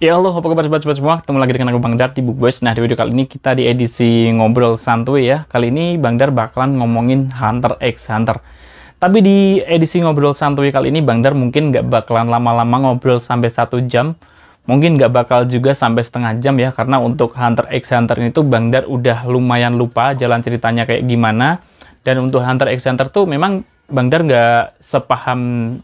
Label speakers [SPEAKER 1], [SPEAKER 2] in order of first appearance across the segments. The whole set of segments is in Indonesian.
[SPEAKER 1] Ya Allah, apa kabar sobat-sobat semua? Ketemu lagi dengan aku Bang Dar di Book Nah, di video kali ini kita di edisi ngobrol santuy ya. Kali ini Bang Dar bakalan ngomongin Hunter x Hunter. Tapi di edisi ngobrol santuy kali ini Bang Dar mungkin nggak bakalan lama-lama ngobrol sampai satu jam. Mungkin nggak bakal juga sampai setengah jam ya, karena untuk Hunter x Hunter ini tuh Bang Dar udah lumayan lupa jalan ceritanya kayak gimana. Dan untuk Hunter x Hunter tuh memang Bang Dar nggak sepaham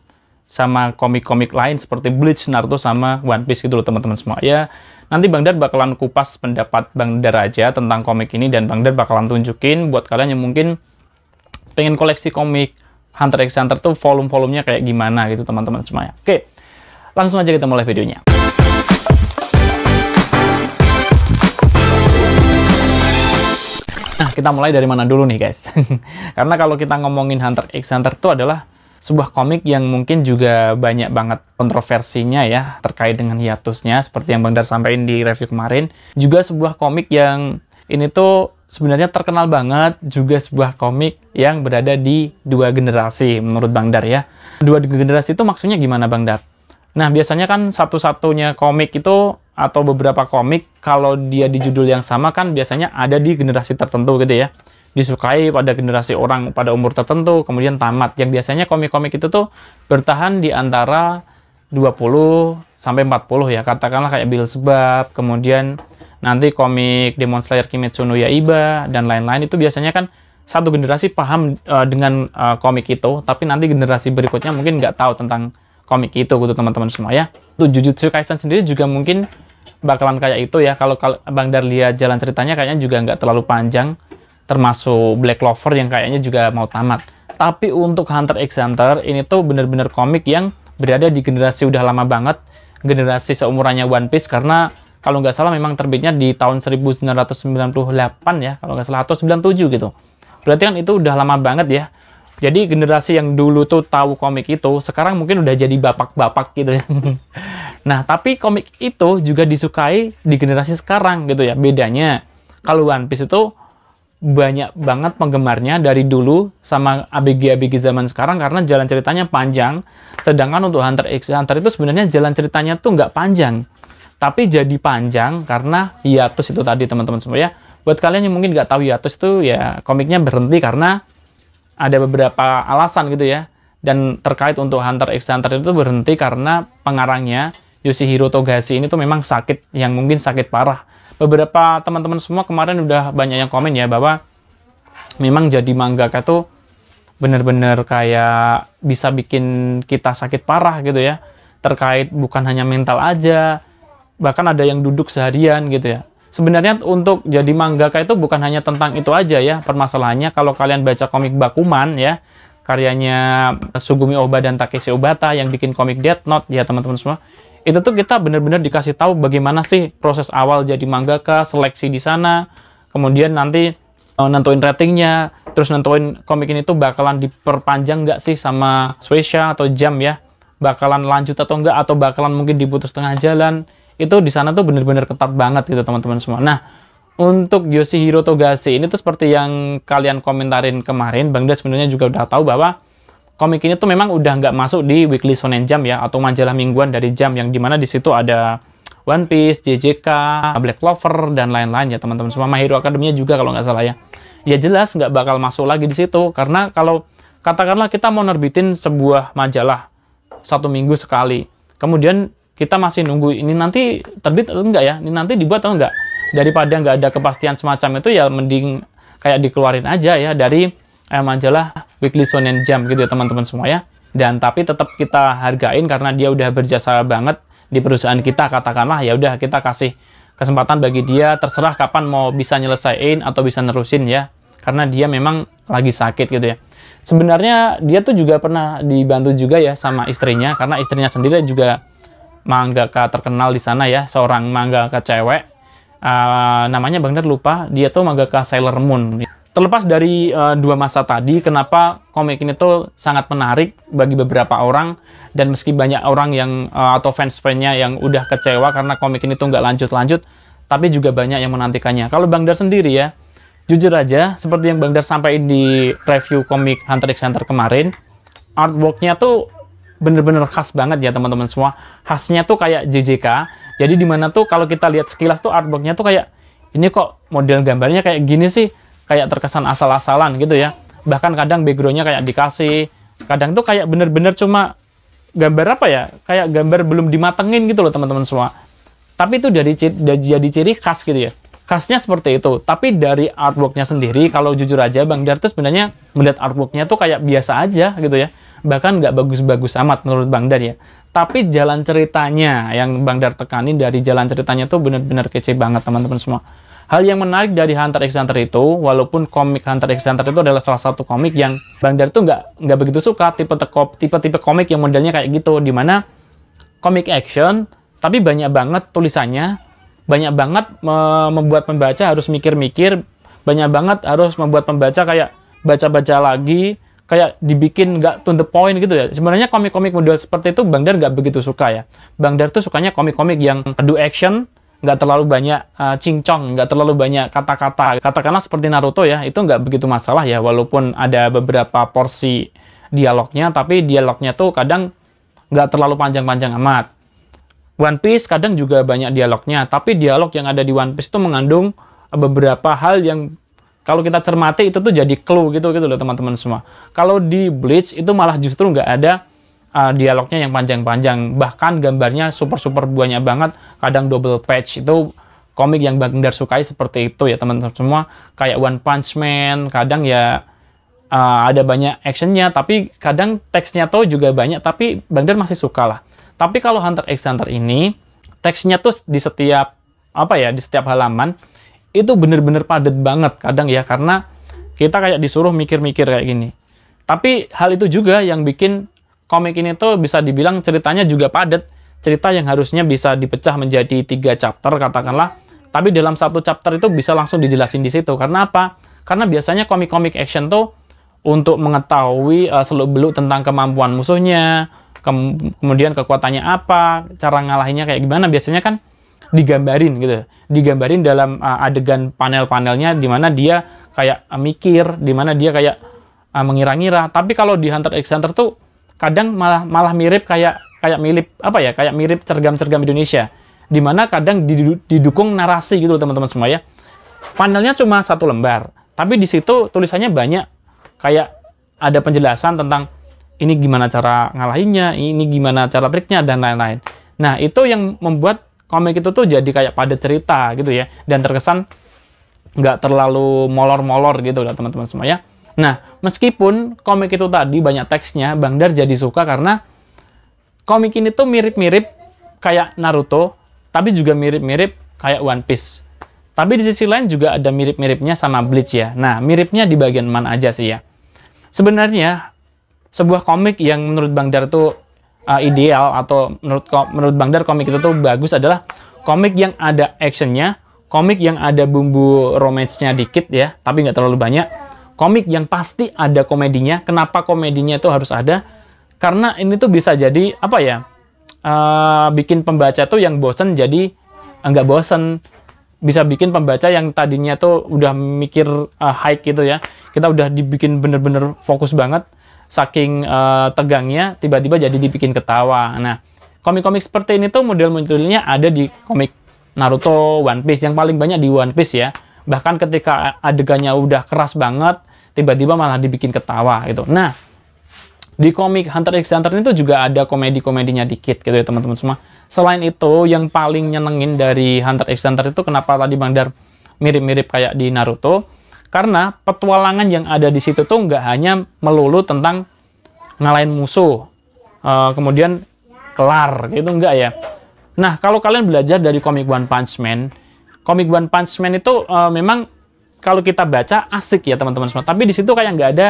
[SPEAKER 1] sama komik-komik lain seperti Bleach, Naruto, sama One Piece gitu loh teman-teman semua. Ya, nanti Bang Dar bakalan kupas pendapat Bang Dar aja tentang komik ini dan Bang Dar bakalan tunjukin buat kalian yang mungkin pengen koleksi komik Hunter x Hunter tuh volume-volumenya kayak gimana gitu teman-teman semua ya. Oke, langsung aja kita mulai videonya. Nah, kita mulai dari mana dulu nih guys? Karena kalau kita ngomongin Hunter x Hunter tuh adalah sebuah komik yang mungkin juga banyak banget kontroversinya ya terkait dengan hiatusnya seperti yang Bang Dar sampaikan di review kemarin juga sebuah komik yang ini tuh sebenarnya terkenal banget juga sebuah komik yang berada di dua generasi menurut Bang Dar ya dua generasi itu maksudnya gimana Bang Dar? Nah biasanya kan satu-satunya komik itu atau beberapa komik kalau dia di judul yang sama kan biasanya ada di generasi tertentu gitu ya disukai pada generasi orang pada umur tertentu, kemudian tamat. Yang biasanya komik-komik itu tuh bertahan di antara 20 sampai 40 ya. Katakanlah kayak Bill sebab kemudian nanti komik Demon Slayer Kimetsu no Yaiba dan lain-lain itu biasanya kan satu generasi paham uh, dengan uh, komik itu, tapi nanti generasi berikutnya mungkin nggak tahu tentang komik itu gitu teman-teman semua ya. Tuh Jujutsu Kaisen sendiri juga mungkin bakalan kayak itu ya. Kalau Bang Darlia jalan ceritanya kayaknya juga nggak terlalu panjang termasuk Black Clover yang kayaknya juga mau tamat. Tapi untuk Hunter x Hunter ini tuh bener-bener komik yang berada di generasi udah lama banget, generasi seumurannya One Piece karena kalau nggak salah memang terbitnya di tahun 1998 ya, kalau nggak salah atau 97 gitu. Berarti kan itu udah lama banget ya. Jadi generasi yang dulu tuh tahu komik itu, sekarang mungkin udah jadi bapak-bapak gitu ya. nah, tapi komik itu juga disukai di generasi sekarang gitu ya. Bedanya, kalau One Piece itu banyak banget penggemarnya dari dulu sama ABG-ABG zaman sekarang karena jalan ceritanya panjang. Sedangkan untuk Hunter x Hunter itu sebenarnya jalan ceritanya tuh nggak panjang. Tapi jadi panjang karena hiatus itu tadi teman-teman semua ya. Buat kalian yang mungkin nggak tahu hiatus itu ya komiknya berhenti karena ada beberapa alasan gitu ya. Dan terkait untuk Hunter x Hunter itu berhenti karena pengarangnya Yoshihiro Togashi ini tuh memang sakit yang mungkin sakit parah beberapa teman-teman semua kemarin udah banyak yang komen ya bahwa memang jadi mangaka tuh bener-bener kayak bisa bikin kita sakit parah gitu ya terkait bukan hanya mental aja bahkan ada yang duduk seharian gitu ya sebenarnya untuk jadi mangaka itu bukan hanya tentang itu aja ya permasalahannya kalau kalian baca komik Bakuman ya karyanya Sugumi Oba dan Takeshi Obata yang bikin komik Death Note ya teman-teman semua itu tuh kita benar-benar dikasih tahu bagaimana sih proses awal jadi mangaka, seleksi di sana, kemudian nanti uh, nentuin ratingnya, terus nentuin komik ini tuh bakalan diperpanjang nggak sih sama Sweisha atau Jam ya, bakalan lanjut atau enggak, atau bakalan mungkin diputus tengah jalan, itu di sana tuh benar-benar ketat banget gitu teman-teman semua. Nah, untuk Yoshihiro Togashi ini tuh seperti yang kalian komentarin kemarin, Bang Dad sebenarnya juga udah tahu bahwa komik ini tuh memang udah nggak masuk di Weekly Shonen jam ya atau majalah mingguan dari jam yang dimana di situ ada One Piece, JJK, Black Clover dan lain-lain ya teman-teman semua. mahiru Hero juga kalau nggak salah ya. Ya jelas nggak bakal masuk lagi di situ karena kalau katakanlah kita mau nerbitin sebuah majalah satu minggu sekali, kemudian kita masih nunggu ini nanti terbit atau enggak ya, ini nanti dibuat atau enggak. Daripada nggak ada kepastian semacam itu ya mending kayak dikeluarin aja ya dari eh, majalah Weekly Sonen jam gitu ya teman-teman semua ya. Dan tapi tetap kita hargain karena dia udah berjasa banget di perusahaan kita katakanlah ya udah kita kasih kesempatan bagi dia terserah kapan mau bisa nyelesain atau bisa nerusin ya karena dia memang lagi sakit gitu ya sebenarnya dia tuh juga pernah dibantu juga ya sama istrinya karena istrinya sendiri juga manggaka terkenal di sana ya seorang manggaka cewek uh, namanya bener lupa dia tuh manggaka Sailor Moon terlepas dari uh, dua masa tadi, kenapa komik ini tuh sangat menarik bagi beberapa orang dan meski banyak orang yang uh, atau fans-fansnya yang udah kecewa karena komik ini tuh nggak lanjut-lanjut, tapi juga banyak yang menantikannya. Kalau Bang Dar sendiri ya, jujur aja, seperti yang Bang Dar sampaikan di review komik Hunter x Hunter kemarin, artworknya tuh bener-bener khas banget ya teman-teman semua. Khasnya tuh kayak JJK. Jadi dimana tuh kalau kita lihat sekilas tuh artworknya tuh kayak ini kok model gambarnya kayak gini sih kayak terkesan asal-asalan gitu ya bahkan kadang backgroundnya kayak dikasih kadang tuh kayak bener-bener cuma gambar apa ya kayak gambar belum dimatengin gitu loh teman-teman semua tapi itu jadi ciri, jadi ciri khas gitu ya khasnya seperti itu tapi dari artworknya sendiri kalau jujur aja Bang Dar itu sebenarnya melihat artworknya tuh kayak biasa aja gitu ya bahkan nggak bagus-bagus amat menurut Bang Dar ya tapi jalan ceritanya yang Bang Dar tekanin dari jalan ceritanya tuh bener-bener kece banget teman-teman semua Hal yang menarik dari Hunter x Hunter itu, walaupun komik Hunter x Hunter itu adalah salah satu komik yang Bang Dar itu nggak nggak begitu suka tipe tipe-tipe komik yang modelnya kayak gitu, di mana komik action tapi banyak banget tulisannya, banyak banget membuat pembaca harus mikir-mikir, banyak banget harus membuat pembaca kayak baca-baca lagi, kayak dibikin nggak to the point gitu ya. Sebenarnya komik-komik model seperti itu Bang Dar nggak begitu suka ya. Bang Dar tuh sukanya komik-komik yang do action, nggak terlalu banyak uh, cincong, nggak terlalu banyak kata-kata. Katakanlah seperti Naruto ya, itu nggak begitu masalah ya, walaupun ada beberapa porsi dialognya, tapi dialognya tuh kadang nggak terlalu panjang-panjang amat. One Piece kadang juga banyak dialognya, tapi dialog yang ada di One Piece itu mengandung beberapa hal yang kalau kita cermati itu tuh jadi clue gitu gitu loh teman-teman semua. Kalau di Bleach itu malah justru nggak ada uh, dialognya yang panjang-panjang bahkan gambarnya super-super banyak banget kadang double page itu komik yang Bang Dar sukai seperti itu ya teman-teman semua kayak One Punch Man kadang ya uh, ada banyak actionnya tapi kadang teksnya tuh juga banyak tapi Bang Dar masih suka lah tapi kalau Hunter x Hunter ini teksnya tuh di setiap apa ya di setiap halaman itu bener-bener padat banget kadang ya karena kita kayak disuruh mikir-mikir kayak gini tapi hal itu juga yang bikin komik ini tuh bisa dibilang ceritanya juga padat. Cerita yang harusnya bisa dipecah menjadi tiga chapter katakanlah. Tapi dalam satu chapter itu bisa langsung dijelasin di situ. Karena apa? Karena biasanya komik-komik action tuh untuk mengetahui uh, eh, seluk beluk tentang kemampuan musuhnya, ke kemudian kekuatannya apa, cara ngalahinnya kayak gimana. Biasanya kan digambarin gitu, digambarin dalam uh, adegan panel-panelnya, di mana dia kayak uh, mikir, di mana dia kayak uh, mengira-ngira. Tapi kalau di Hunter x Hunter tuh kadang malah malah mirip kayak kayak mirip apa ya kayak mirip cergam-cergam Indonesia dimana kadang didukung narasi gitu teman-teman semua ya panelnya cuma satu lembar tapi di situ tulisannya banyak kayak ada penjelasan tentang ini gimana cara ngalahinnya ini gimana cara triknya dan lain-lain nah itu yang membuat komik itu tuh jadi kayak pada cerita gitu ya dan terkesan nggak terlalu molor-molor gitu lah teman-teman semua ya Nah, meskipun komik itu tadi banyak teksnya, Bang Dar jadi suka karena komik ini tuh mirip-mirip kayak Naruto, tapi juga mirip-mirip kayak One Piece. Tapi di sisi lain juga ada mirip-miripnya sama Bleach ya. Nah, miripnya di bagian mana aja sih ya? Sebenarnya, sebuah komik yang menurut Bang Dar tuh uh, ideal atau menurut menurut Bang Dar komik itu tuh bagus adalah komik yang ada actionnya, komik yang ada bumbu romance-nya dikit ya, tapi nggak terlalu banyak komik yang pasti ada komedinya. Kenapa komedinya itu harus ada? Karena ini tuh bisa jadi apa ya? Uh, bikin pembaca tuh yang bosen jadi eh, nggak bosen bisa bikin pembaca yang tadinya tuh udah mikir uh, eh, high gitu ya kita udah dibikin bener-bener fokus banget saking uh, tegangnya tiba-tiba jadi dibikin ketawa nah komik-komik seperti ini tuh model-modelnya ada di komik Naruto One Piece yang paling banyak di One Piece ya bahkan ketika adegannya udah keras banget tiba-tiba malah dibikin ketawa gitu nah di komik Hunter x Hunter itu juga ada komedi-komedinya dikit gitu ya teman-teman semua. Selain itu, yang paling nyenengin dari Hunter x Hunter itu kenapa tadi Bang Dar mirip-mirip kayak di Naruto? Karena petualangan yang ada di situ tuh nggak hanya melulu tentang ngalahin musuh, uh, kemudian kelar gitu enggak ya. Nah, kalau kalian belajar dari komik One Punch Man, komik One Punch Man itu uh, memang kalau kita baca asik ya teman-teman semua. Tapi di situ kayak nggak ada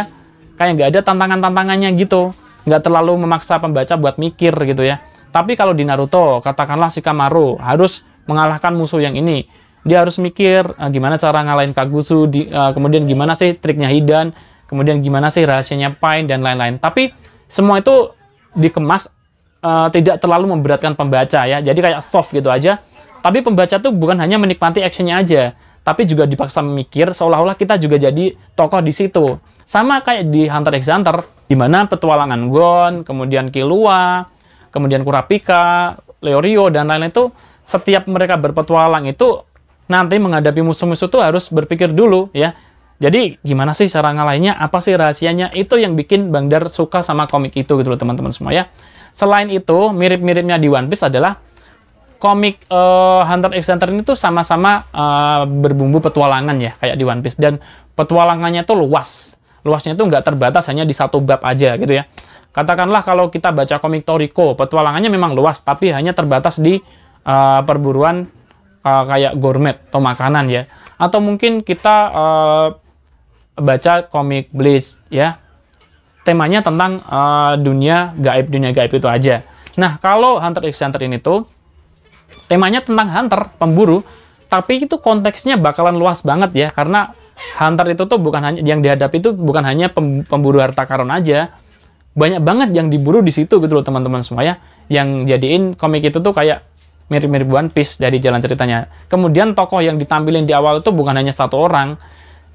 [SPEAKER 1] kayak nggak ada tantangan-tantangannya gitu. Nggak terlalu memaksa pembaca buat mikir gitu ya. Tapi kalau di Naruto, katakanlah si Kamaru harus mengalahkan musuh yang ini. Dia harus mikir uh, gimana cara ngalahin Kagusu, di, uh, kemudian gimana sih triknya Hidan, kemudian gimana sih rahasianya Pain dan lain-lain. Tapi semua itu dikemas uh, tidak terlalu memberatkan pembaca ya. Jadi kayak soft gitu aja tapi pembaca tuh bukan hanya menikmati actionnya aja, tapi juga dipaksa memikir seolah-olah kita juga jadi tokoh di situ. Sama kayak di Hunter x Hunter, di mana petualangan Gon, kemudian Killua, kemudian Kurapika, Leorio, dan lain-lain itu setiap mereka berpetualang itu nanti menghadapi musuh-musuh itu harus berpikir dulu ya. Jadi gimana sih cara ngalahinnya? Apa sih rahasianya? Itu yang bikin Bang Dar suka sama komik itu gitu loh teman-teman semua ya. Selain itu, mirip-miripnya di One Piece adalah komik uh, Hunter x Hunter ini tuh sama-sama uh, berbumbu petualangan ya kayak di One Piece dan petualangannya tuh luas luasnya tuh nggak terbatas hanya di satu bab aja gitu ya katakanlah kalau kita baca komik Toriko petualangannya memang luas tapi hanya terbatas di uh, perburuan uh, kayak gourmet atau makanan ya atau mungkin kita uh, baca komik Bleach ya temanya tentang uh, dunia gaib dunia gaib itu aja nah kalau Hunter x Hunter ini tuh temanya tentang hunter, pemburu, tapi itu konteksnya bakalan luas banget ya karena hunter itu tuh bukan hanya yang dihadapi itu bukan hanya pemburu harta karun aja. Banyak banget yang diburu di situ gitu loh teman-teman semua ya. Yang jadiin komik itu tuh kayak mirip-mirip One Piece dari jalan ceritanya. Kemudian tokoh yang ditampilin di awal itu bukan hanya satu orang.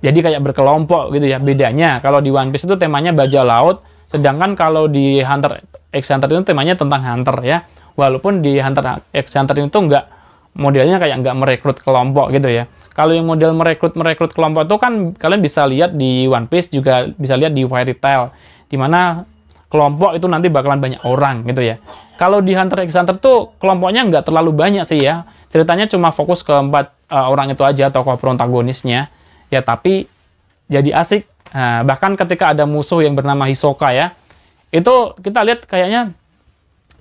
[SPEAKER 1] Jadi kayak berkelompok gitu ya. Bedanya kalau di One Piece itu temanya baja laut, sedangkan kalau di Hunter X Hunter itu temanya tentang hunter ya walaupun di Hunter X Hunter itu nggak modelnya kayak nggak merekrut kelompok gitu ya kalau yang model merekrut merekrut kelompok itu kan kalian bisa lihat di One Piece juga bisa lihat di Fairy Tail di mana kelompok itu nanti bakalan banyak orang gitu ya. Kalau di Hunter x Hunter tuh kelompoknya nggak terlalu banyak sih ya. Ceritanya cuma fokus ke empat uh, orang itu aja tokoh protagonisnya. Ya tapi jadi asik. Nah, bahkan ketika ada musuh yang bernama Hisoka ya, itu kita lihat kayaknya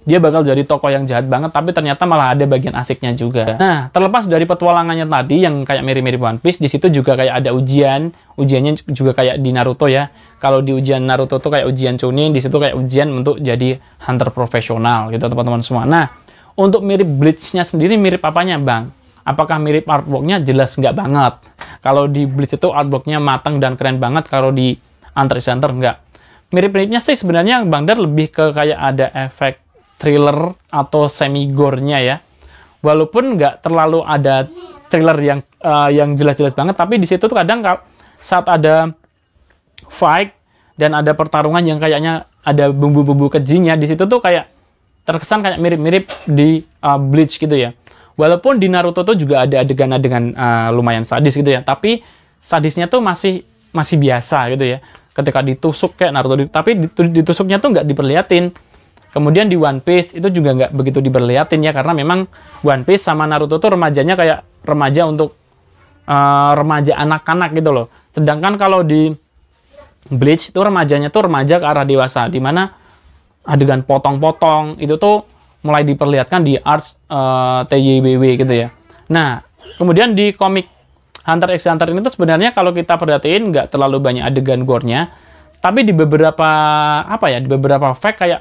[SPEAKER 1] dia bakal jadi tokoh yang jahat banget tapi ternyata malah ada bagian asiknya juga. Nah, terlepas dari petualangannya tadi yang kayak mirip-mirip One Piece, di situ juga kayak ada ujian. Ujiannya juga kayak di Naruto ya. Kalau di ujian Naruto tuh kayak ujian Chunin, di situ kayak ujian untuk jadi hunter profesional gitu teman-teman semua. Nah, untuk mirip Bleach-nya sendiri mirip apanya, Bang? Apakah mirip artwork-nya? Jelas nggak banget. Kalau di Bleach itu artwork-nya matang dan keren banget. Kalau di Hunter Center nggak. Mirip-miripnya sih sebenarnya Bang Dar lebih ke kayak ada efek thriller atau semi gore-nya ya. Walaupun nggak terlalu ada thriller yang uh, yang jelas-jelas banget, tapi di situ tuh kadang saat ada fight dan ada pertarungan yang kayaknya ada bumbu-bumbu kejinya di situ tuh kayak terkesan kayak mirip-mirip di uh, Bleach gitu ya. Walaupun di Naruto tuh juga ada adegan-adegan uh, lumayan sadis gitu ya, tapi sadisnya tuh masih masih biasa gitu ya. Ketika ditusuk kayak Naruto, tapi ditusuknya tuh nggak diperlihatin Kemudian di One Piece itu juga nggak begitu diperlihatin ya karena memang One Piece sama Naruto tuh remajanya kayak remaja untuk uh, remaja anak-anak gitu loh. Sedangkan kalau di Bleach itu remajanya tuh remaja ke arah dewasa di mana adegan potong-potong itu tuh mulai diperlihatkan di Arts uh, eh, TYBW gitu ya. Nah, kemudian di komik Hunter x Hunter ini tuh sebenarnya kalau kita perhatiin nggak terlalu banyak adegan gore-nya, tapi di beberapa apa ya, di beberapa fact kayak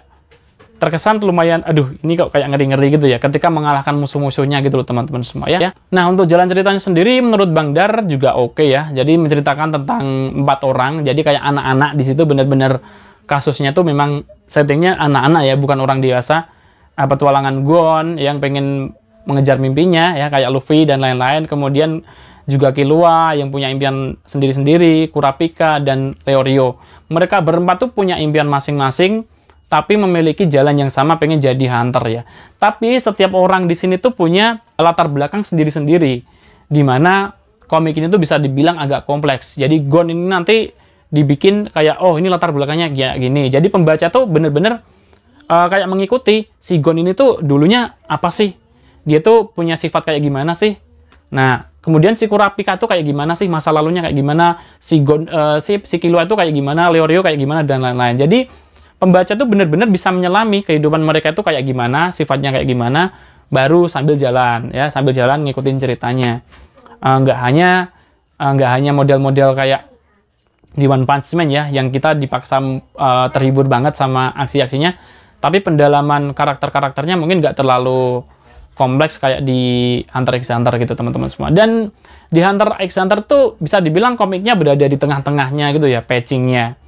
[SPEAKER 1] terkesan lumayan aduh ini kok kayak ngeri-ngeri gitu ya ketika mengalahkan musuh-musuhnya gitu loh teman-teman semua ya. Nah untuk jalan ceritanya sendiri menurut Bang Dar juga oke okay ya. Jadi menceritakan tentang empat orang jadi kayak anak-anak di situ bener-bener kasusnya tuh memang settingnya anak-anak ya bukan orang dewasa. Apa ah, tualangan Gon yang pengen mengejar mimpinya ya kayak Luffy dan lain-lain. Kemudian juga Killua yang punya impian sendiri-sendiri, Kurapika dan Leorio. Mereka berempat tuh punya impian masing-masing tapi memiliki jalan yang sama pengen jadi hunter ya. Tapi setiap orang di sini tuh punya latar belakang sendiri-sendiri, Dimana komik ini tuh bisa dibilang agak kompleks. Jadi Gon ini nanti dibikin kayak, oh ini latar belakangnya kayak gini. Jadi pembaca tuh bener-bener uh, kayak mengikuti si Gon ini tuh dulunya apa sih? Dia tuh punya sifat kayak gimana sih? Nah, kemudian si Kurapika tuh kayak gimana sih? Masa lalunya kayak gimana? Si Gon, uh, si, si Kilua tuh kayak gimana? Leorio kayak gimana? Dan lain-lain. Jadi pembaca tuh benar-benar bisa menyelami kehidupan mereka itu kayak gimana, sifatnya kayak gimana, baru sambil jalan ya, sambil jalan ngikutin ceritanya. Enggak eh, uh, hanya enggak eh, uh, hanya model-model kayak di One Punch Man ya, yang kita dipaksa uh, terhibur banget sama aksi-aksinya, tapi pendalaman karakter-karakternya mungkin nggak terlalu kompleks kayak di Hunter x Hunter gitu teman-teman semua. Dan di Hunter x Hunter tuh bisa dibilang komiknya berada di tengah-tengahnya gitu ya, patchingnya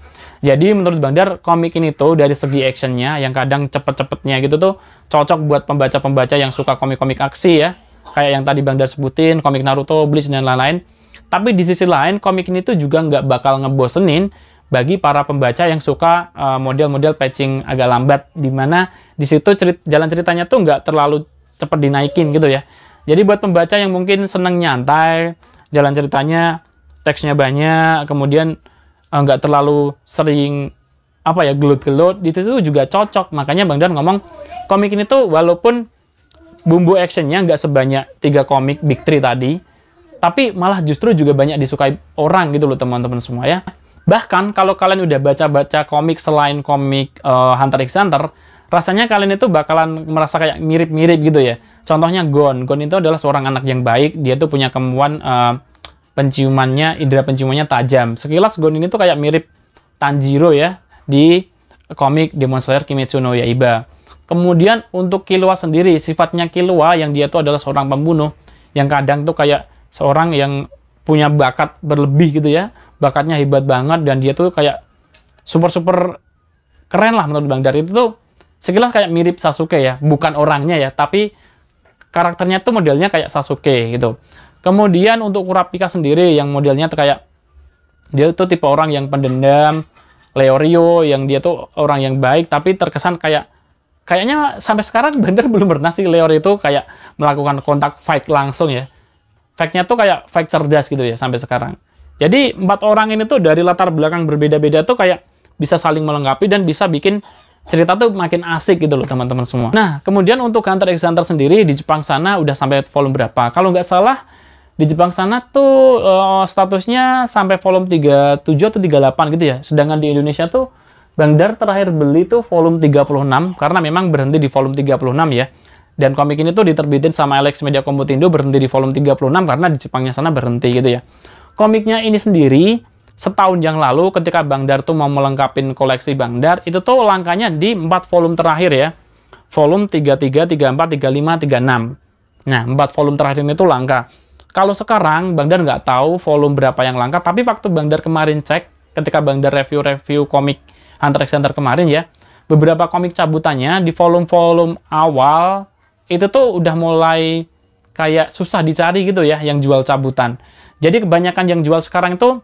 [SPEAKER 1] jadi menurut Bang Dar, komik ini tuh dari segi actionnya yang kadang cepet-cepetnya gitu tuh cocok buat pembaca-pembaca yang suka komik-komik aksi ya. Kayak yang tadi Bang Dar sebutin, komik Naruto, Bleach, dan lain-lain. Tapi di sisi lain, komik ini tuh juga nggak bakal ngebosenin bagi para pembaca yang suka model eh, model-model patching agak lambat, di mana di situ cerit jalan ceritanya tuh nggak terlalu cepet dinaikin gitu ya. Jadi buat pembaca yang mungkin seneng nyantai, jalan ceritanya, teksnya banyak, kemudian Ah, nggak uh, terlalu sering apa ya gelut-gelut di situ juga cocok makanya Bang Dan ngomong komik ini tuh walaupun bumbu actionnya nggak sebanyak tiga komik Big Three tadi tapi malah justru juga banyak disukai orang gitu loh teman-teman semua ya bahkan kalau kalian udah baca-baca komik selain komik uh, Hunter x Hunter rasanya kalian itu bakalan merasa kayak mirip-mirip gitu ya contohnya Gon Gon itu adalah seorang anak yang baik dia tuh punya kemauan uh, penciumannya, indera penciumannya tajam. Sekilas Gon ini tuh kayak mirip Tanjiro ya di komik Demon Slayer Kimetsu no Yaiba. Kemudian untuk Killua sendiri, sifatnya Killua yang dia tuh adalah seorang pembunuh yang kadang tuh kayak seorang yang punya bakat berlebih gitu ya. Bakatnya hebat banget dan dia tuh kayak super-super keren lah menurut Bang Dari Itu tuh sekilas kayak mirip Sasuke ya, bukan orangnya ya, tapi karakternya tuh modelnya kayak Sasuke gitu. Kemudian untuk Kurapika sendiri yang modelnya kayak dia tuh tipe orang yang pendendam, Leorio yang dia tuh orang yang baik tapi terkesan kayak kayaknya sampai sekarang bener belum pernah sih Leorio itu kayak melakukan kontak fight langsung ya. Fight-nya tuh kayak fight cerdas gitu ya sampai sekarang. Jadi empat orang ini tuh dari latar belakang berbeda-beda tuh kayak bisa saling melengkapi dan bisa bikin cerita tuh makin asik gitu loh teman-teman semua. Nah, kemudian untuk Hunter x Hunter sendiri di Jepang sana udah sampai volume berapa? Kalau nggak salah di Jepang sana tuh uh, statusnya sampai volume 37 atau 38 gitu ya. Sedangkan di Indonesia tuh Bang Dar terakhir beli tuh volume 36 karena memang berhenti di volume 36 ya. Dan komik ini tuh diterbitin sama Alex Media Komputindo berhenti di volume 36 karena di Jepangnya sana berhenti gitu ya. Komiknya ini sendiri setahun yang lalu ketika Bang Dar tuh mau melengkapi koleksi Bang Dar itu tuh langkahnya di 4 volume terakhir ya. Volume 33, 34, 35, 36. Nah, empat volume terakhir ini tuh langka. Kalau sekarang Bang Dar nggak tahu volume berapa yang langka, tapi waktu Bang Dar kemarin cek, ketika Bang Dar review-review komik Hunter x Hunter kemarin ya, beberapa komik cabutannya di volume-volume awal itu tuh udah mulai kayak susah dicari gitu ya yang jual cabutan. Jadi kebanyakan yang jual sekarang itu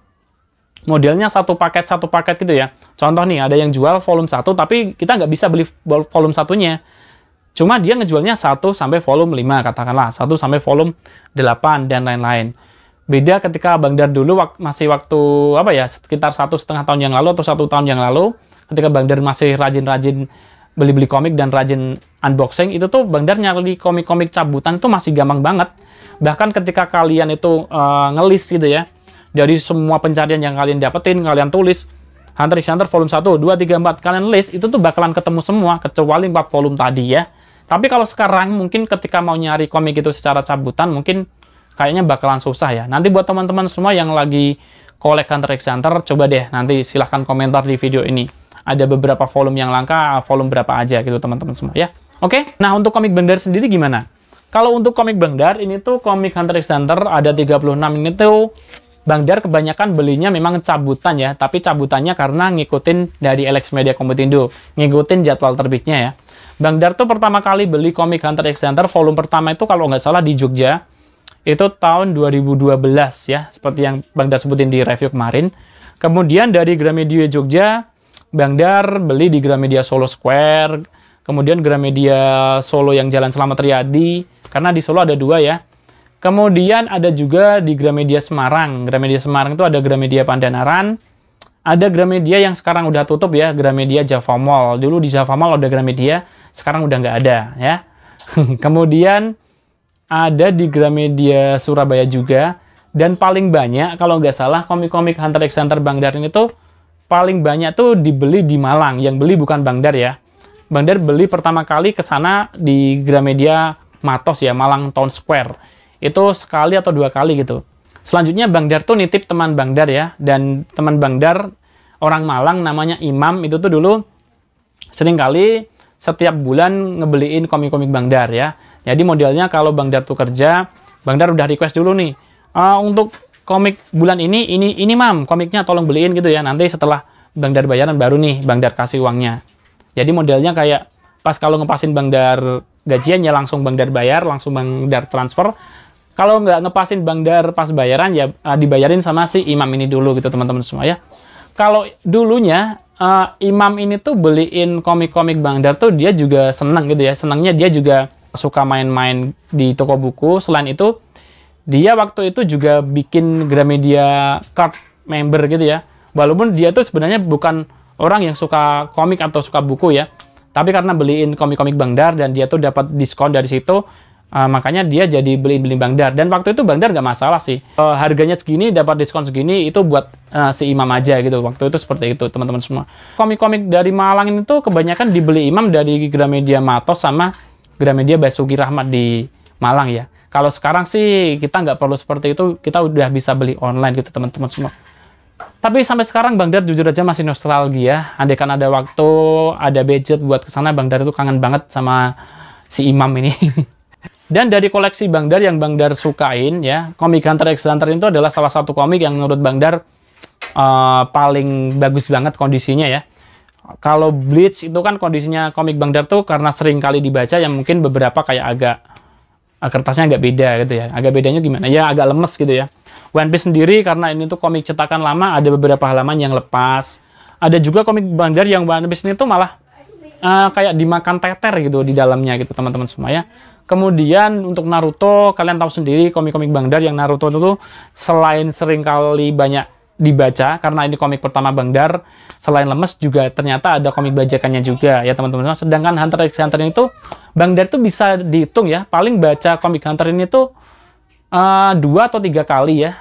[SPEAKER 1] modelnya satu paket satu paket gitu ya. Contoh nih ada yang jual volume satu, tapi kita nggak bisa beli volume satunya Cuma dia ngejualnya 1 sampai volume 5 katakanlah, 1 sampai volume 8 dan lain-lain. Beda ketika Bang Dar dulu wak masih waktu apa ya sekitar satu setengah tahun yang lalu atau satu tahun yang lalu ketika Bang Dar masih rajin-rajin beli-beli komik dan rajin unboxing itu tuh Bang Dar nyari komik-komik cabutan itu masih gampang banget. Bahkan ketika kalian itu uh, ngelis gitu ya, dari semua pencarian yang kalian dapetin, kalian tulis, Hunter x Hunter volume 1, 2, 3, 4, kalian list, itu tuh bakalan ketemu semua, kecuali 4 volume tadi ya. Tapi kalau sekarang mungkin ketika mau nyari komik itu secara cabutan, mungkin kayaknya bakalan susah ya. Nanti buat teman-teman semua yang lagi kolek Hunter x Hunter, coba deh nanti silahkan komentar di video ini. Ada beberapa volume yang langka, volume berapa aja gitu teman-teman semua ya. Oke, nah untuk komik bender sendiri gimana? Kalau untuk komik bender ini tuh komik Hunter x Hunter ada 36 ini tuh Bang Dar kebanyakan belinya memang cabutan ya, tapi cabutannya karena ngikutin dari Alex Media Kompetindo, ngikutin jadwal terbitnya ya. Bang Dar tuh pertama kali beli komik Hunter x Hunter volume pertama itu kalau nggak salah di Jogja, itu tahun 2012 ya, seperti yang Bang Dar sebutin di review kemarin. Kemudian dari Gramedia Jogja, Bang Dar beli di Gramedia Solo Square, kemudian Gramedia Solo yang Jalan Selamat Riyadi, karena di Solo ada dua ya, Kemudian ada juga di Gramedia Semarang. Gramedia Semarang itu ada Gramedia Pandanaran, ada Gramedia yang sekarang udah tutup ya, Gramedia Java Mall. Dulu di Java Mall ada Gramedia, sekarang udah nggak ada ya. Kemudian ada di Gramedia Surabaya juga. Dan paling banyak, kalau nggak salah, komik-komik Hunter x Hunter Bang Darin itu paling banyak tuh dibeli di Malang. Yang beli bukan Bang Dar ya. Bang Dar beli pertama kali ke sana di Gramedia Matos ya, Malang Town Square itu sekali atau dua kali gitu. Selanjutnya Bang Dar tuh nitip teman Bang Dar ya dan teman Bang Dar orang Malang namanya Imam itu tuh dulu sering kali setiap bulan ngebeliin komik-komik Bang Dar ya. Jadi modelnya kalau Bang Dar tuh kerja, Bang Dar udah request dulu nih. Uh, untuk komik bulan ini ini ini Mam, komiknya tolong beliin gitu ya. Nanti setelah Bang Dar bayaran baru nih Bang Dar kasih uangnya. Jadi modelnya kayak pas kalau ngepasin Bang Dar gajian ya langsung Bang Dar bayar, langsung Bang Dar transfer kalau nggak ngepasin Bang pas bayaran ya uh, dibayarin sama si imam ini dulu gitu teman-teman semua ya. Kalau dulunya uh, imam ini tuh beliin komik-komik Bang tuh dia juga seneng gitu ya. Senangnya dia juga suka main-main di toko buku. Selain itu dia waktu itu juga bikin Gramedia card member gitu ya. Walaupun dia tuh sebenarnya bukan orang yang suka komik atau suka buku ya. Tapi karena beliin komik-komik Bang Dar dan dia tuh dapat diskon dari situ, Uh, makanya dia jadi beli-beli Bang Dar. Dan waktu itu Bang Dar nggak masalah sih. Uh, harganya segini, dapat diskon segini, itu buat uh, si Imam aja gitu. Waktu itu seperti itu, teman-teman semua. Komik-komik dari Malang itu kebanyakan dibeli Imam dari Gramedia Matos sama Gramedia Basuki Rahmat di Malang ya. Kalau sekarang sih kita nggak perlu seperti itu, kita udah bisa beli online gitu teman-teman semua. Tapi sampai sekarang Bang Dar jujur aja masih nostalgia. ya Andai kan ada waktu, ada budget buat kesana, Bang Dar itu kangen banget sama si Imam ini. Dan dari koleksi Bang Dar yang Bang Dar sukain ya, komik Hunter x Hunter itu adalah salah satu komik yang menurut Bang Dar uh, paling bagus banget kondisinya ya. Kalau Bleach itu kan kondisinya komik Bang Dar tuh karena sering kali dibaca yang mungkin beberapa kayak agak eh, kertasnya agak beda gitu ya. Agak bedanya gimana? Ya agak lemes gitu ya. One Piece sendiri karena ini tuh komik cetakan lama ada beberapa halaman yang lepas. Ada juga komik Bang Dar yang One Piece ini tuh malah uh, kayak dimakan teter gitu di dalamnya gitu teman-teman semua ya. Kemudian untuk Naruto, kalian tahu sendiri komik-komik Bang Dar yang Naruto itu selain sering kali banyak dibaca karena ini komik pertama Bang Dar selain lemes juga ternyata ada komik bajakannya juga ya teman-teman sedangkan Hunter x Hunter itu Bang Dar itu bisa dihitung ya paling baca komik Hunter ini tuh uh, dua atau tiga kali ya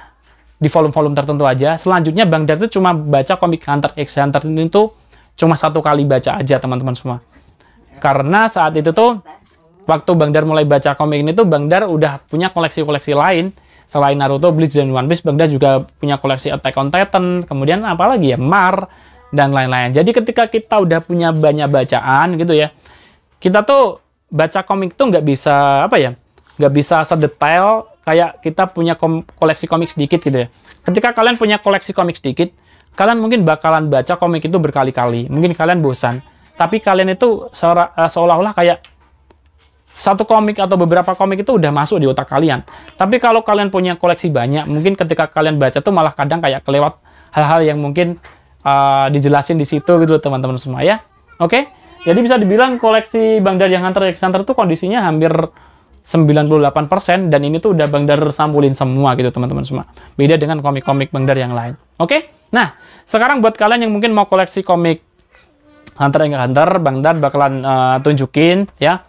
[SPEAKER 1] di volume-volume tertentu aja selanjutnya Bang Dar tuh cuma baca komik Hunter x Hunter ini tuh cuma satu kali baca aja teman-teman semua karena saat itu tuh waktu Bang Dar mulai baca komik ini tuh Bang Dar udah punya koleksi-koleksi lain selain Naruto, Bleach dan One Piece, Bang Dar juga punya koleksi Attack on Titan, kemudian apa lagi ya Mar dan lain-lain. Jadi ketika kita udah punya banyak bacaan gitu ya, kita tuh baca komik tuh nggak bisa apa ya, nggak bisa sedetail kayak kita punya kom koleksi komik sedikit gitu ya. Ketika kalian punya koleksi komik sedikit, kalian mungkin bakalan baca komik itu berkali-kali, mungkin kalian bosan. Tapi kalian itu eh, seolah-olah kayak satu komik atau beberapa komik itu udah masuk di otak kalian. Tapi kalau kalian punya koleksi banyak, mungkin ketika kalian baca tuh malah kadang kayak kelewat hal-hal yang mungkin uh, dijelasin di situ gitu teman-teman semua ya. Oke? Okay? Jadi bisa dibilang koleksi Bang Dar yang Hunter x Hunter tuh kondisinya hampir 98% dan ini tuh udah Bang Dar sampulin semua gitu teman-teman semua. Beda dengan komik-komik Bang Dar yang lain. Oke? Okay? Nah, sekarang buat kalian yang mungkin mau koleksi komik Hunter x Hunter, Bang Dar bakalan uh, tunjukin ya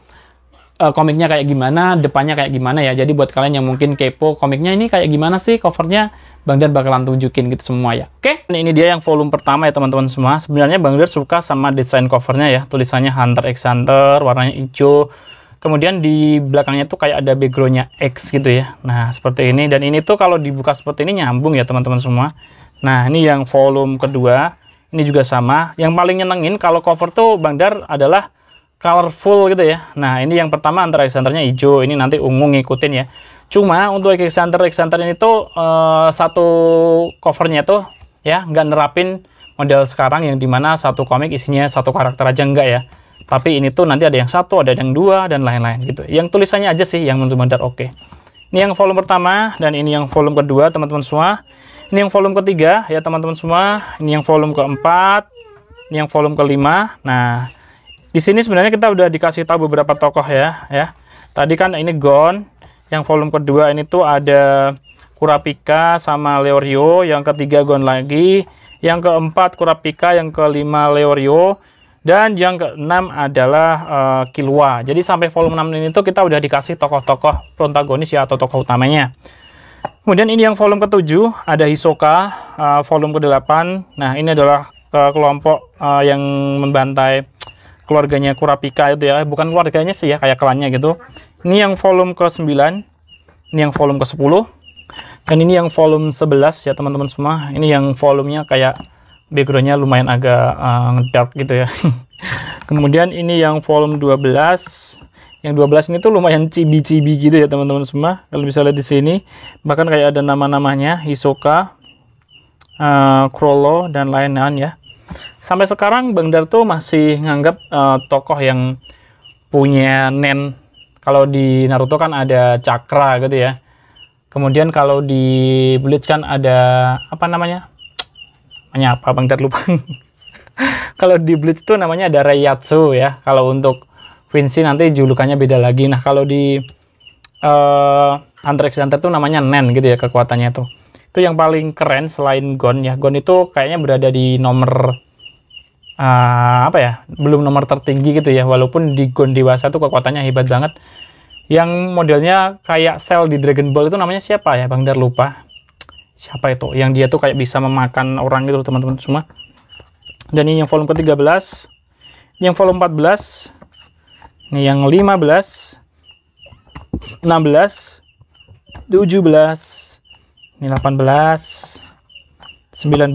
[SPEAKER 1] uh, komiknya kayak gimana, depannya kayak gimana ya. Jadi buat kalian yang mungkin kepo komiknya ini kayak gimana sih covernya, Bang dar bakalan tunjukin gitu semua ya. Oke, okay? ini dia yang volume pertama ya teman-teman semua. Sebenarnya Bang dar suka sama desain covernya ya, tulisannya Hunter x Hunter, warnanya hijau. Kemudian di belakangnya tuh kayak ada backgroundnya X gitu ya. Nah seperti ini dan ini tuh kalau dibuka seperti ini nyambung ya teman-teman semua. Nah ini yang volume kedua ini juga sama. Yang paling nyenengin kalau cover tuh Bang Dar adalah colorful gitu ya. Nah, ini yang pertama antara Alexandernya hijau, ini nanti ungu ngikutin ya. Cuma untuk Alexander Alexander ini tuh uh, satu covernya tuh ya nggak nerapin model sekarang yang dimana satu komik isinya satu karakter aja enggak ya. Tapi ini tuh nanti ada yang satu, ada yang dua, dan lain-lain gitu. Yang tulisannya aja sih yang menurut benar oke. Okay. Ini yang volume pertama, dan ini yang volume kedua, teman-teman semua. Ini yang volume ketiga, ya teman-teman semua. Ini yang volume keempat, ini yang volume kelima. Nah, di sini sebenarnya kita udah dikasih tahu beberapa tokoh ya, ya. Tadi kan ini Gon, yang volume kedua ini tuh ada Kurapika sama Leorio, yang ketiga Gon lagi, yang keempat Kurapika, yang kelima Leorio, dan yang keenam adalah uh, Kilua. Jadi sampai volume 6 ini tuh kita udah dikasih tokoh-tokoh protagonis ya atau tokoh utamanya. Kemudian ini yang volume ketujuh ada Hisoka, uh, volume ke-8. Nah, ini adalah uh, kelompok uh, yang membantai keluarganya Kurapika itu ya bukan keluarganya sih ya kayak klannya gitu ini yang volume ke 9 ini yang volume ke 10 dan ini yang volume 11 ya teman-teman semua ini yang volumenya kayak backgroundnya lumayan agak uh, eh, dark gitu ya kemudian ini yang volume 12 yang 12 ini tuh lumayan cibi-cibi gitu ya teman-teman semua kalau bisa lihat di sini bahkan kayak ada nama-namanya Hisoka uh, Krollo dan lain-lain ya sampai sekarang Bang Darto masih nganggap uh, tokoh yang punya nen kalau di Naruto kan ada cakra gitu ya kemudian kalau di Bleach kan ada apa namanya namanya apa Bang Darto lupa kalau di Bleach tuh namanya ada Reiatsu ya kalau untuk Vinci nanti julukannya beda lagi nah kalau di uh, Hunter x Hunter tuh namanya Nen gitu ya kekuatannya tuh itu yang paling keren selain Gon ya Gon itu kayaknya berada di nomor uh, apa ya belum nomor tertinggi gitu ya walaupun di Gon dewasa itu kekuatannya hebat banget yang modelnya kayak sel di Dragon Ball itu namanya siapa ya Bang Dar lupa siapa itu yang dia tuh kayak bisa memakan orang gitu teman-teman semua dan ini yang volume ke-13 ini yang volume 14 ini yang 15 16 17 ini 18 19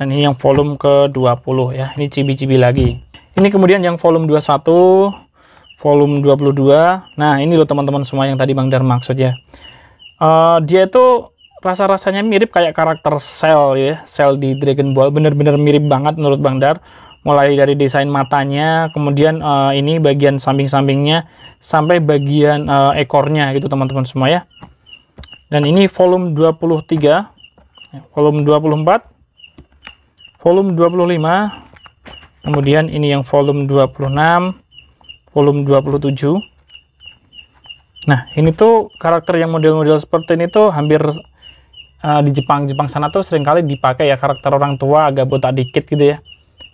[SPEAKER 1] dan ini yang volume ke 20 ya ini cibi-cibi lagi ini kemudian yang volume 21 volume 22 nah ini loh teman-teman semua yang tadi Bang Dar maksud ya uh, dia itu rasa-rasanya mirip kayak karakter Cell ya Cell di Dragon Ball bener-bener mirip banget menurut Bang Dar mulai dari desain matanya kemudian uh, ini bagian samping-sampingnya sampai bagian uh, ekornya gitu teman-teman semua ya dan ini volume 23 volume 24 volume 25 kemudian ini yang volume 26 volume 27 nah ini tuh karakter yang model-model seperti ini tuh hampir uh, di Jepang-Jepang sana tuh seringkali dipakai ya karakter orang tua agak botak dikit gitu ya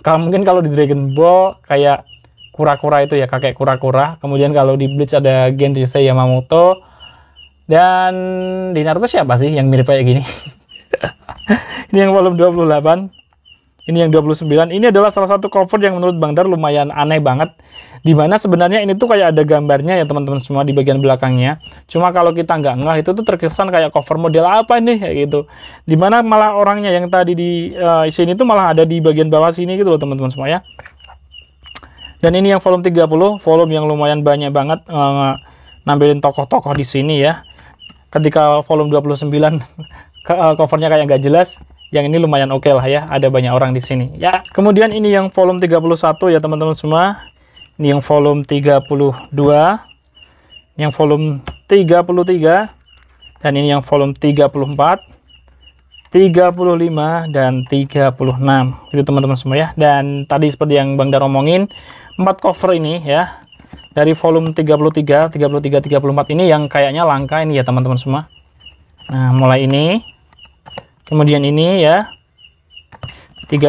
[SPEAKER 1] kalau mungkin kalau di Dragon Ball kayak kura-kura itu ya kakek kura-kura kemudian kalau di Bleach ada Genji Yamamoto dan di Naruto siapa sih yang mirip kayak gini? ini yang volume 28. Ini yang 29. Ini adalah salah satu cover yang menurut Bang Dar lumayan aneh banget. Dimana sebenarnya ini tuh kayak ada gambarnya ya teman-teman semua di bagian belakangnya. Cuma kalau kita nggak ngelah itu tuh terkesan kayak cover model apa nih kayak gitu. Dimana malah orangnya yang tadi di uh, sini tuh malah ada di bagian bawah sini gitu loh teman-teman semua ya. Dan ini yang volume 30, volume yang lumayan banyak banget uh, nampilin tokoh-tokoh di sini ya ketika volume 29 eh, covernya kayak nggak jelas yang ini lumayan oke okay lah ya ada banyak orang di sini ya kemudian ini yang volume 31 ya teman-teman semua ini yang volume 32 yang volume 33 dan ini yang volume 34 35 dan 36 itu teman-teman semua ya dan tadi seperti yang Bang Dar omongin empat cover ini ya dari volume 33, 33, 34 ini yang kayaknya langka ini ya teman-teman semua. Nah, mulai ini. Kemudian ini ya. 35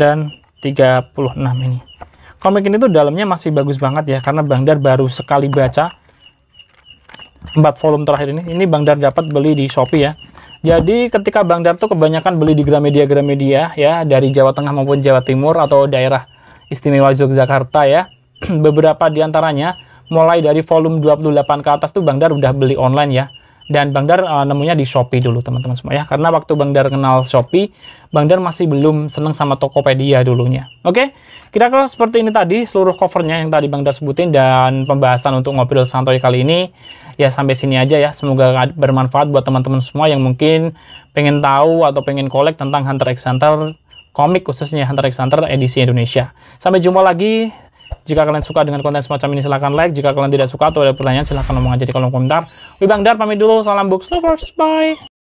[SPEAKER 1] dan 36 ini. Komik ini tuh dalamnya masih bagus banget ya karena Bang Dar baru sekali baca empat volume terakhir ini. Ini Bang Dar dapat beli di Shopee ya. Jadi ketika Bang Dar tuh kebanyakan beli di Gramedia Gramedia ya dari Jawa Tengah maupun Jawa Timur atau daerah istimewa Yogyakarta ya beberapa diantaranya mulai dari volume 28 ke atas tuh Bang Dar udah beli online ya dan Bang Dar uh, nemunya di Shopee dulu teman-teman semua ya karena waktu Bang Dar kenal Shopee Bang Dar masih belum seneng sama Tokopedia dulunya oke okay? kira-kira seperti ini tadi seluruh covernya yang tadi Bang Dar sebutin dan pembahasan untuk ngobrol santoy kali ini ya sampai sini aja ya semoga bermanfaat buat teman-teman semua yang mungkin pengen tahu atau pengen kolek tentang Hunter x Hunter komik khususnya Hunter x Hunter edisi Indonesia sampai jumpa lagi jika kalian suka dengan konten semacam ini silahkan like. Jika kalian tidak suka atau ada pertanyaan silahkan ngomong aja di kolom komentar. Wibang Dar pamit dulu. Salam Books lovers. Bye.